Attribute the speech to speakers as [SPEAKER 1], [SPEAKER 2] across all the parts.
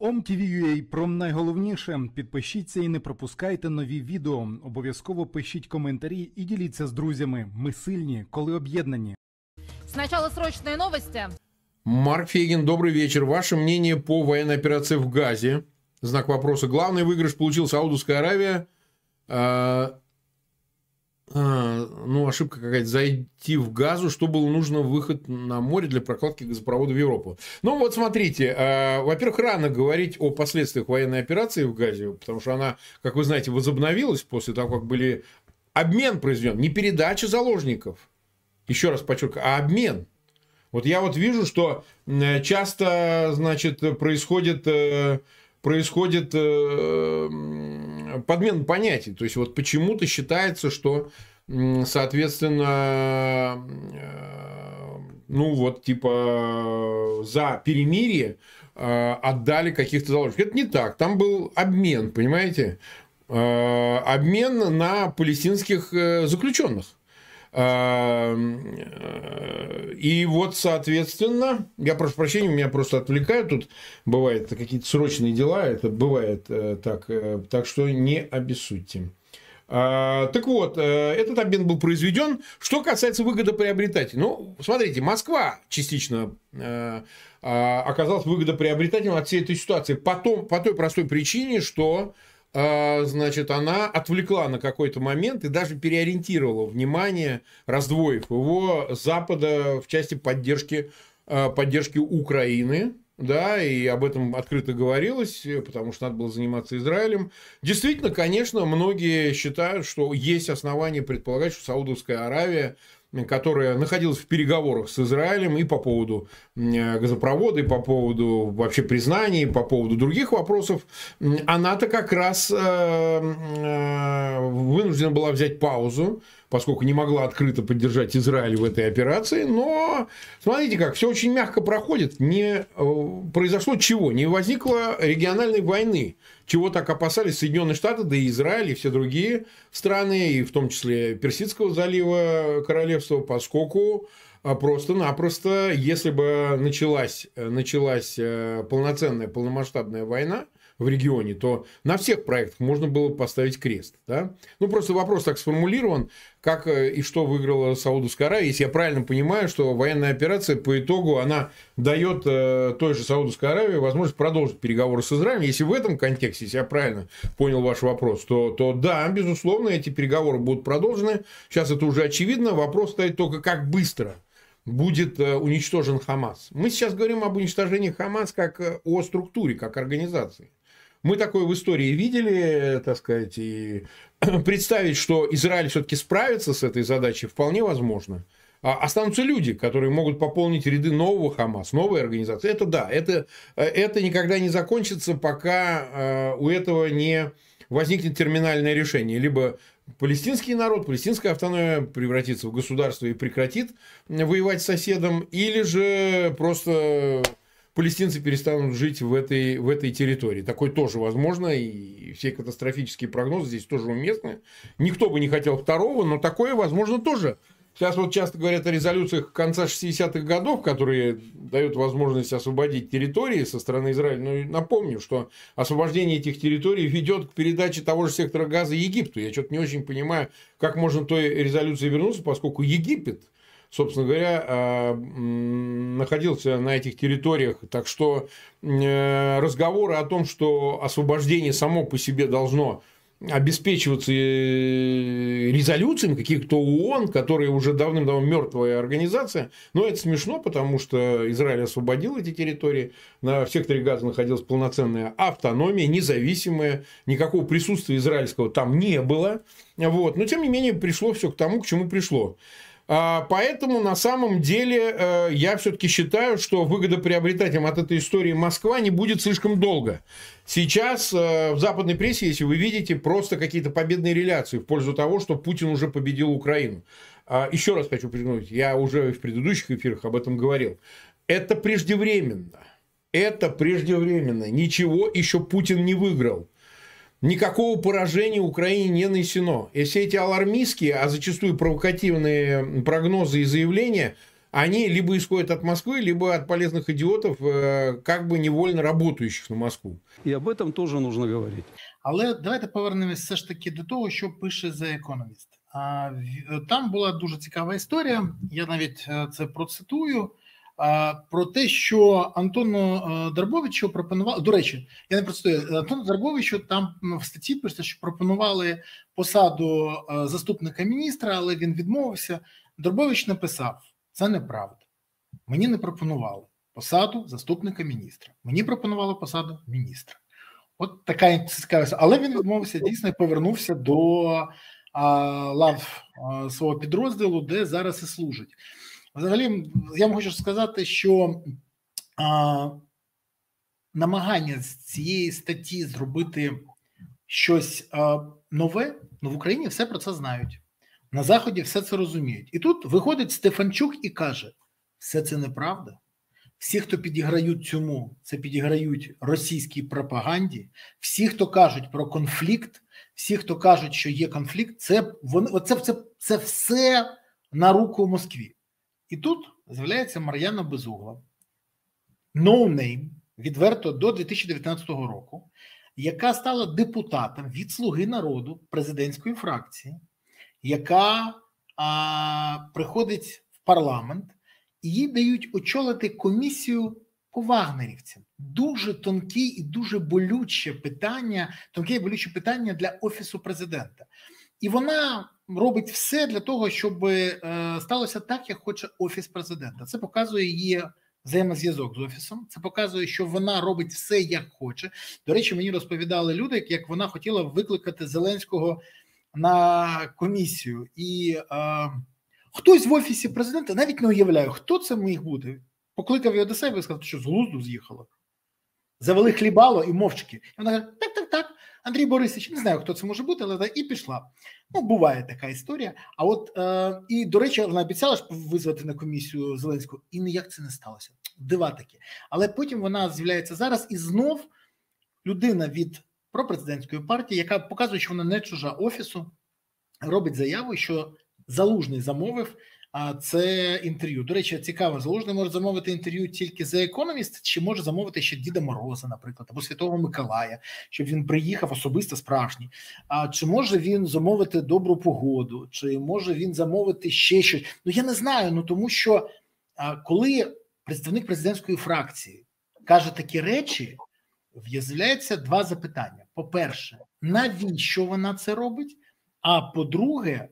[SPEAKER 1] OMTV.ua про найголовніше. Підпишіться і не пропускайте нові відео. Обов'язково пишіть коментарі і діліться з друзями. Ми сильні, коли об'єднані.
[SPEAKER 2] Сначала срочные новости.
[SPEAKER 1] Марк Фегин, добрый вечер. Ваше мнение по военной операции в Газе? Знак вопроса. Главный выигрыш получил Саудовская Аравия. Э, а, ну, ошибка какая-то, зайти в газу, что было нужно выход на море для прокладки газопровода в Европу. Ну, вот смотрите, а, во-первых, рано говорить о последствиях военной операции в Газе, потому что она, как вы знаете, возобновилась после того, как были обмен произведен, не передача заложников, еще раз подчеркиваю, а обмен. Вот я вот вижу, что часто, значит, происходит, э, происходит э, подмен понятий. То есть, вот почему-то считается, что, соответственно, э, ну вот, типа, за перемирие э, отдали каких-то заложников. Это не так. Там был обмен, понимаете? Э, обмен на палестинских заключенных. Э, и вот, соответственно, я прошу прощения, меня просто отвлекают, тут бывают какие-то срочные дела, это бывает э, так, э, так что не обессудьте. А, так вот, этот обмен был произведен. Что касается выгодоприобретателей. Ну, смотрите, Москва частично а, оказалась выгодоприобретателем от всей этой ситуации. Потом, по той простой причине, что а, значит, она отвлекла на какой-то момент и даже переориентировала внимание, раздвоив его Запада в части поддержки, а, поддержки Украины, да, и об этом открыто говорилось, потому что надо было заниматься Израилем. Действительно, конечно, многие считают, что есть основания предполагать, что Саудовская Аравия которая находилась в переговорах с Израилем и по поводу э, газопровода, и по поводу вообще признаний, и по поводу других вопросов, она-то как раз э, э, вынуждена была взять паузу, поскольку не могла открыто поддержать Израиль в этой операции. Но смотрите как, все очень мягко проходит. Не э, произошло чего? Не возникло региональной войны, чего так опасались Соединенные Штаты, да и Израиль, и все другие страны, и в том числе Персидского залива королевства, поскольку а просто-напросто, если бы началась, э, началась э, полноценная, полномасштабная война в регионе, то на всех проектах можно было поставить крест. Да? Ну, просто вопрос так сформулирован, как э, и что выиграла Саудовская Аравия. Если я правильно понимаю, что военная операция по итогу, она дает той же Саудовской Аравии возможность продолжить переговоры с Израилем. Если в этом контексте, если я правильно понял ваш вопрос, то, то да, безусловно, эти переговоры будут продолжены. Сейчас это уже очевидно. Вопрос стоит только, как быстро – будет э, уничтожен Хамас. Мы сейчас говорим об уничтожении Хамас как э, о структуре, как организации. Мы такое в истории видели, э, так сказать, и представить, что Израиль все-таки справится с этой задачей, вполне возможно. А останутся люди, которые могут пополнить ряды нового Хамас, новой организации. Это да, это, это никогда не закончится, пока у этого не возникнет терминальное решение. Либо палестинский народ, палестинская автономия превратится в государство и прекратит воевать с соседом, или же просто палестинцы перестанут жить в этой, в этой территории. Такое тоже возможно, и все катастрофические прогнозы здесь тоже уместны. Никто бы не хотел второго, но такое возможно тоже Сейчас вот часто говорят о резолюциях конца 60-х годов, которые дают возможность освободить территории со стороны Израиля. Но ну, напомню, что освобождение этих территорий ведет к передаче того же сектора газа Египту. Я что-то не очень понимаю, как можно той резолюции вернуться, поскольку Египет, собственно говоря, а, находился на этих территориях. Так что э, разговоры о том, что освобождение само по себе должно обеспечиваться э, резолюциями каких-то ООН, которые уже давным-давно мертвая организация. Но это смешно, потому что Израиль освободил эти территории. На, в секторе газа находилась полноценная автономия, независимая. Никакого присутствия израильского там не было. Вот. Но, тем не менее, пришло все к тому, к чему пришло. А, поэтому на самом деле э, я все-таки считаю, что выгодоприобретателем от этой истории Москва не будет слишком долго. Сейчас э, в западной прессе, если вы видите, просто какие-то победные реляции в пользу того, что Путин уже победил Украину. А, еще раз хочу признать, я уже в предыдущих эфирах об этом говорил. Это преждевременно. Это преждевременно. Ничего еще Путин не выиграл. Никакого поражения Украине не нанесено. И все эти алармистские, а зачастую провокативные прогнозы и заявления, они либо исходят от Москвы, либо от полезных идиотов, э, как бы невольно работающих на Москву. И об этом тоже нужно говорить.
[SPEAKER 2] Але давайте повернемось все ж таки до того, що пише The Economist. А, там була дуже цікава історія. Я навіть це процитую. про те, що Антону е, Дарбовичу пропонували, до речі, я не представляю, е, Антону Дарбовичу там в статті пишеться, що пропонували посаду е, заступника міністра, але він відмовився. Дарбович написав: це неправда. Мені не пропонували посаду заступника міністра. Мені пропонували посаду міністра. От така цікавість. Але він відмовився дійсно і повернувся до а, лав а, свого підрозділу, де зараз і служить. Взагалі, я вам хочу сказати, що а, намагання з цієї статті зробити щось а, нове, ну в Україні все про це знають. На Заході все це розуміють. І тут виходить Стефанчук і каже: все це неправда. Всі, хто підіграють цьому, це підіграють російській пропаганді. Всі, хто кажуть про конфлікт, всі, хто кажуть, що є конфлікт, це вони це, це, це все на руку Москві. І тут з'являється Мар'яна Безугла, ноунейм, no відверто до 2019 року, яка стала депутатом від Слуги народу президентської фракції, яка а, приходить в парламент і їй дають очолити комісію по вагнерівцям. Дуже тонкі і дуже болюче питання, тонке і болюче питання для офісу президента. І вона робить все для того, щоб е, сталося так, як хоче офіс президента. Це показує її взаємозв'язок з офісом. Це показує, що вона робить все як хоче. До речі, мені розповідали люди, як вона хотіла викликати Зеленського на комісію, і е, хтось в офісі президента навіть не уявляю, хто це міг бути. Покликав його до себе і сказав, що з глузду з'їхала. Завели хлібало і мовчки. І вона каже: так, так, так. Андрій Борисович, не знаю, хто це може бути, але та і пішла. Ну, буває така історія. А от е, і до речі, вона обіцяла ж визвати на комісію Зеленського, і ніяк це не сталося. Дива таки. Але потім вона з'являється зараз і знов людина від пропрезидентської партії, яка показує, що вона не чужа офісу, робить заяву, що залужний замовив це інтерв'ю. До речі, цікаво, залужний може замовити інтерв'ю тільки за економіст, чи може замовити ще Діда Мороза, наприклад, або Святого Миколая, щоб він приїхав особисто справжній. А чи може він замовити добру погоду, чи може він замовити ще щось? Ну я не знаю. Ну тому що коли представник президентської фракції каже такі речі, в'язляється два запитання: по-перше, навіщо вона це робить? А по-друге,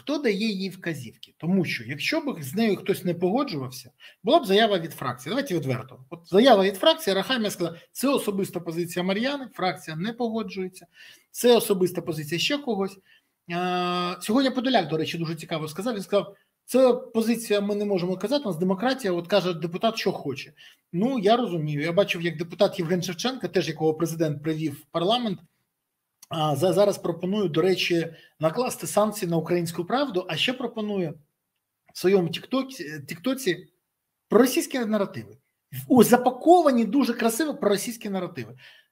[SPEAKER 2] хто дає їй вказівки. Тому що, якщо б з нею хтось не погоджувався, була б заява від фракції. Давайте відверто. От заява від фракції Рахамія сказала, це особиста позиція Мар'яни, фракція не погоджується, це особиста позиція ще когось. Сьогодні Подоляк, до речі, дуже цікаво сказав. Він сказав, це позиція, ми не можемо казати. У нас демократія, от каже депутат, що хоче. Ну я розумію. Я бачив, як депутат Євген Шевченка, теж якого президент привів в парламент. А зараз пропоную, до речі, накласти санкції на українську правду, а ще пропоную в своєму е, тіктоці російські наративи. Запаковані дуже красиво про російські наративи.